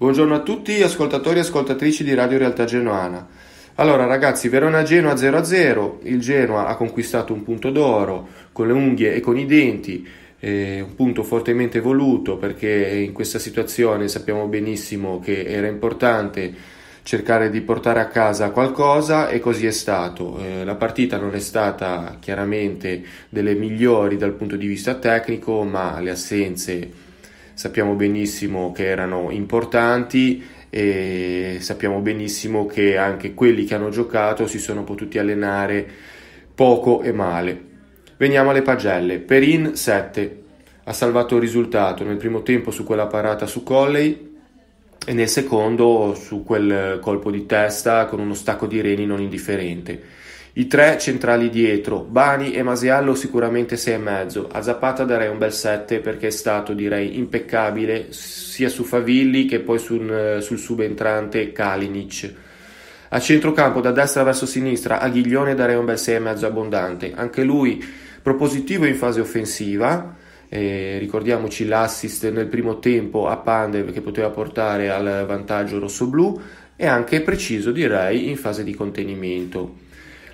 Buongiorno a tutti ascoltatori e ascoltatrici di Radio Realtà Genoana. Allora ragazzi, Verona-Genoa 0-0, il Genoa ha conquistato un punto d'oro con le unghie e con i denti, eh, un punto fortemente voluto perché in questa situazione sappiamo benissimo che era importante cercare di portare a casa qualcosa e così è stato. Eh, la partita non è stata chiaramente delle migliori dal punto di vista tecnico, ma le assenze sappiamo benissimo che erano importanti e sappiamo benissimo che anche quelli che hanno giocato si sono potuti allenare poco e male. Veniamo alle pagelle. Perin 7 ha salvato il risultato nel primo tempo su quella parata su Colley e nel secondo su quel colpo di testa con uno stacco di reni non indifferente. I tre centrali dietro, Bani e Masiallo sicuramente 6,5, a Zapata darei un bel 7 perché è stato direi impeccabile sia su Favilli che poi sul, eh, sul subentrante Kalinic. A centrocampo da destra verso sinistra a Ghiglione darei un bel 6,5 abbondante, anche lui propositivo in fase offensiva, eh, ricordiamoci l'assist nel primo tempo a Pandev che poteva portare al vantaggio rossoblù e anche preciso direi in fase di contenimento.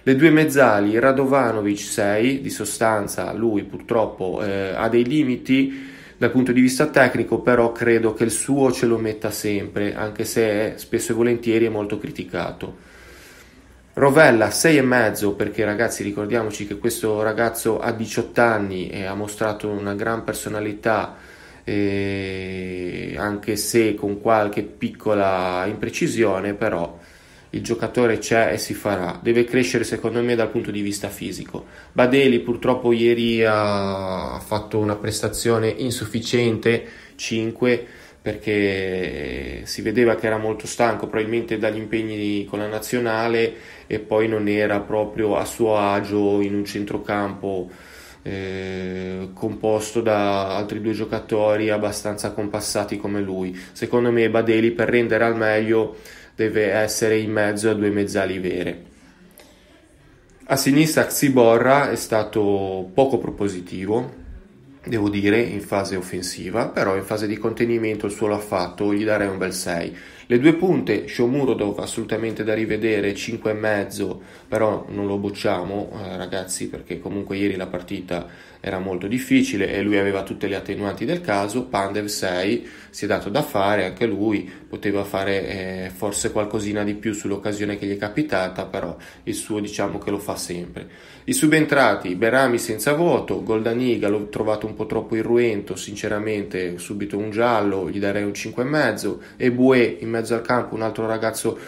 Le due mezzali, Radovanovic 6, di sostanza lui purtroppo eh, ha dei limiti dal punto di vista tecnico, però credo che il suo ce lo metta sempre, anche se è, spesso e volentieri è molto criticato. Rovella 6,5 perché ragazzi ricordiamoci che questo ragazzo ha 18 anni e ha mostrato una gran personalità eh, anche se con qualche piccola imprecisione però il giocatore c'è e si farà, deve crescere secondo me dal punto di vista fisico. Badeli purtroppo ieri ha fatto una prestazione insufficiente, 5, perché si vedeva che era molto stanco probabilmente dagli impegni con la nazionale e poi non era proprio a suo agio in un centrocampo eh, composto da altri due giocatori abbastanza compassati come lui. Secondo me Badeli per rendere al meglio deve essere in mezzo a due mezzali vere. A sinistra Xiborra è stato poco propositivo, devo dire, in fase offensiva, però in fase di contenimento il suo l'ha fatto, gli darei un bel 6 le due punte, Shomurodov assolutamente da rivedere, 5,5, però non lo bocciamo eh, ragazzi perché comunque ieri la partita era molto difficile e lui aveva tutte le attenuanti del caso, Pandev 6 si è dato da fare, anche lui poteva fare eh, forse qualcosina di più sull'occasione che gli è capitata, però il suo diciamo che lo fa sempre. I subentrati, Berami senza voto, Goldaniga l'ho trovato un po' troppo irruento, sinceramente subito un giallo, gli darei un 5,5 e Bue in mezzo al campo un altro ragazzo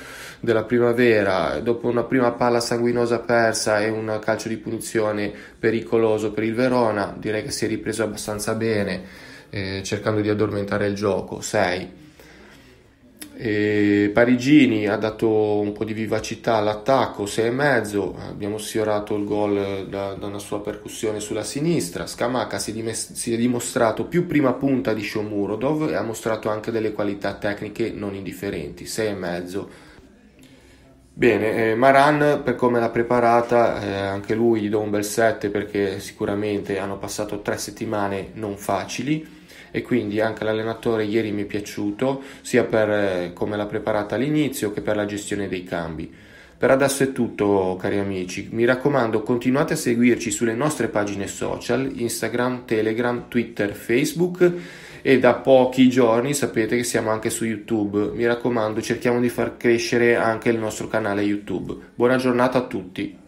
della primavera, dopo una prima palla sanguinosa persa e un calcio di punizione pericoloso per il Verona, direi che si è ripreso abbastanza bene eh, cercando di addormentare il gioco. 6. E Parigini ha dato un po' di vivacità all'attacco, 6,5, abbiamo sfiorato il gol da, da, una sua percussione sulla sinistra, Scamaca si, dimes- si è dimostrato più prima punta di Shomurodov e ha mostrato anche delle qualità tecniche non indifferenti, 6,5. Bene, eh, Maran per come l'ha preparata, eh, anche lui gli do un bel 7 perché sicuramente hanno passato tre settimane non facili e quindi anche l'allenatore ieri mi è piaciuto sia per eh, come l'ha preparata all'inizio che per la gestione dei cambi. Per adesso è tutto cari amici, mi raccomando continuate a seguirci sulle nostre pagine social, Instagram, Telegram, Twitter, Facebook e da pochi giorni sapete che siamo anche su YouTube, mi raccomando cerchiamo di far crescere anche il nostro canale YouTube. Buona giornata a tutti!